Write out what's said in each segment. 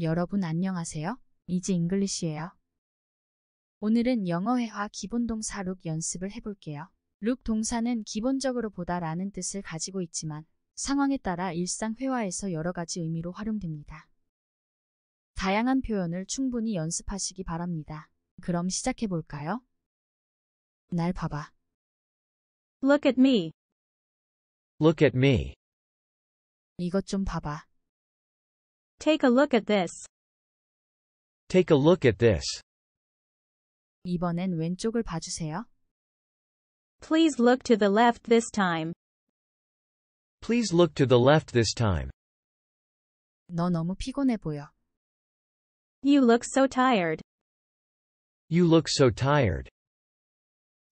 여러분 안녕하세요. 이지 잉글리시예요. 오늘은 영어 회화 기본 동사 룩 연습을 해볼게요. 룩 동사는 기본적으로 보다라는 뜻을 가지고 있지만 상황에 따라 일상 회화에서 여러 가지 의미로 활용됩니다. 다양한 표현을 충분히 연습하시기 바랍니다. 그럼 시작해볼까요? 날 봐봐. Look at me. Look at me. 이것 좀 봐봐. Take a look at this. Take a look at this. 이번엔 왼쪽을 봐주세요. Please look to the left this time. Please look to the left this time. 너 너무 피곤해 보여. You look so tired. You look so tired.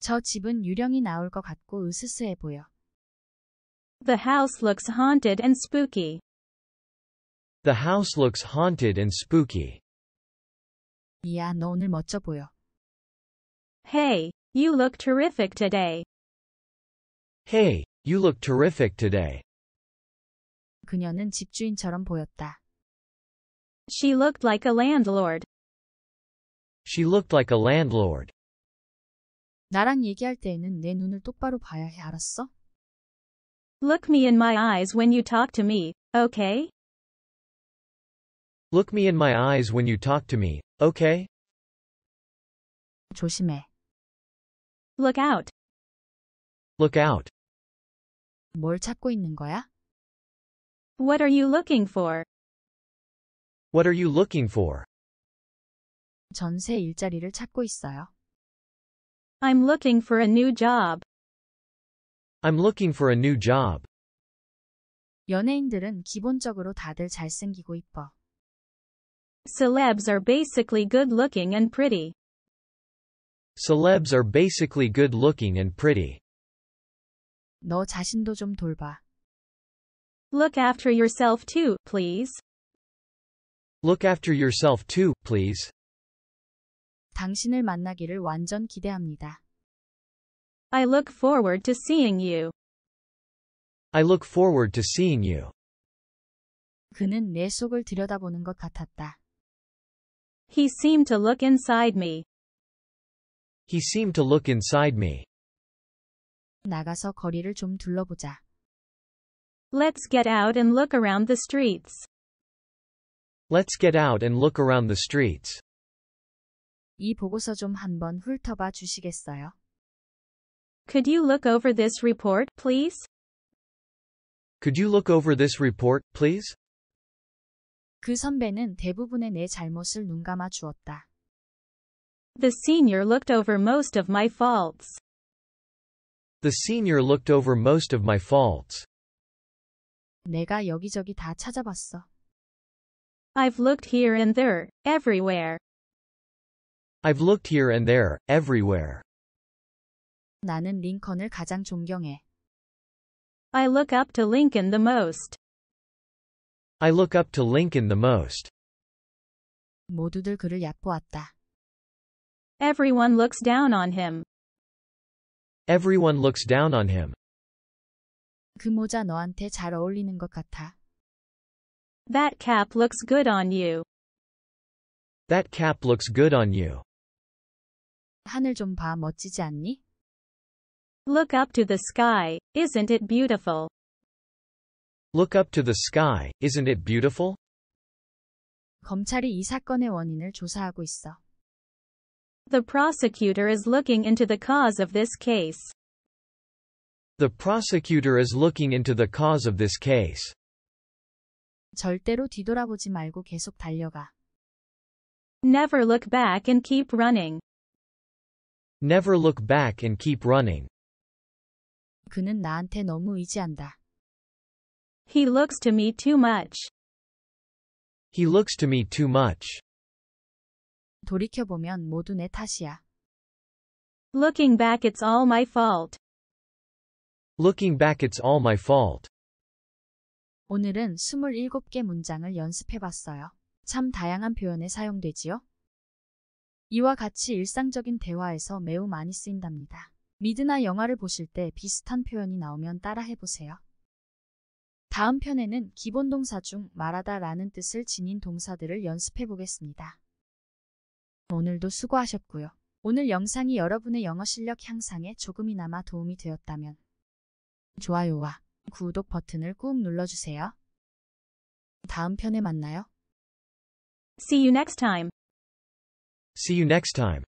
저 집은 유령이 나올 것 같고 으스스해 보여. The house looks haunted and spooky. The house looks haunted and spooky. 이야, 너 오늘 멋져 보여. Hey, you look terrific today. Hey, you look terrific today. 그녀는 집주인처럼 보였다. She looked like a landlord. She looked like a landlord. 나랑 얘기할 때에는 내 눈을 똑바로 봐야 해, 알았어? Look me in my eyes when you talk to me, okay? Look me in my eyes when you talk to me, okay? 조심해. Look out. Look out. 뭘 찾고 있는 거야? What are you looking for? What are you looking for? 전세 일자리를 찾고 있어요. I'm looking for a new job. I'm looking for a new job. 연예인들은 기본적으로 다들 잘생기고 이뻐. Celebs are basically good-looking and pretty. Celebs are basically good-looking and pretty. 너 자신도 좀 돌봐. Look after yourself too, please. Look after yourself too, please. 당신을 만나기를 완전 기대합니다. I look forward to seeing you. I look forward to seeing you. 그는 내 속을 들여다보는 것 같았다. He seemed to look inside me. He seemed to look inside me. 나가서 거리를 좀 둘러보자. Let's get out and look around the streets. Let's get out and look around the streets. 이 보고서 좀 한번 훑어봐 주시겠어요? Could you look over this report, please? Could you look over this report, please? 그 선배는 대부분의 내 잘못을 눈감아 주었다. The senior looked over most of my faults. The senior looked over most of my faults. 내가 여기저기 다 찾아봤어. I've looked here and there, everywhere. I've looked here and there, everywhere. 나는 링컨을 가장 존경해. I look up to Lincoln the most. I look up to Lincoln the most. 모두들 그를 Everyone looks down on him. Everyone looks down on him. 그 모자 너한테 잘 어울리는 것 같아. That cap looks good on you. That cap looks good on you. 하늘 좀 봐, 멋지지 않니? Look up to the sky. Isn't it beautiful? Look up to the sky, isn't it beautiful? 검찰이 이 사건의 원인을 조사하고 있어. The prosecutor is looking into the cause of this case. The prosecutor is looking into the cause of this case. 절대로 뒤돌아보지 말고 계속 달려가. Never look back and keep running. Never look back and keep running. 그는 나한테 너무 의지한다. He looks to me too much. He looks to me too much. 돌이켜보면 모두 내 탓이야. Looking back it's all my fault. Looking back it's all my fault. 오늘은 27개 문장을 연습해봤어요. 참 다양한 표현에 사용되지요. 이와 같이 일상적인 대화에서 매우 많이 쓰인답니다. 미드나 영화를 보실 때 비슷한 표현이 나오면 따라해보세요. 다음 편에는 기본 동사 중 말하다 라는 뜻을 지닌 동사들을 연습해 보겠습니다. 오늘도 수고하셨고요. 오늘 영상이 여러분의 영어 실력 향상에 조금이나마 도움이 되었다면 좋아요와 구독 버튼을 꾹 눌러주세요. 다음 편에 만나요. See you next time. See you next time.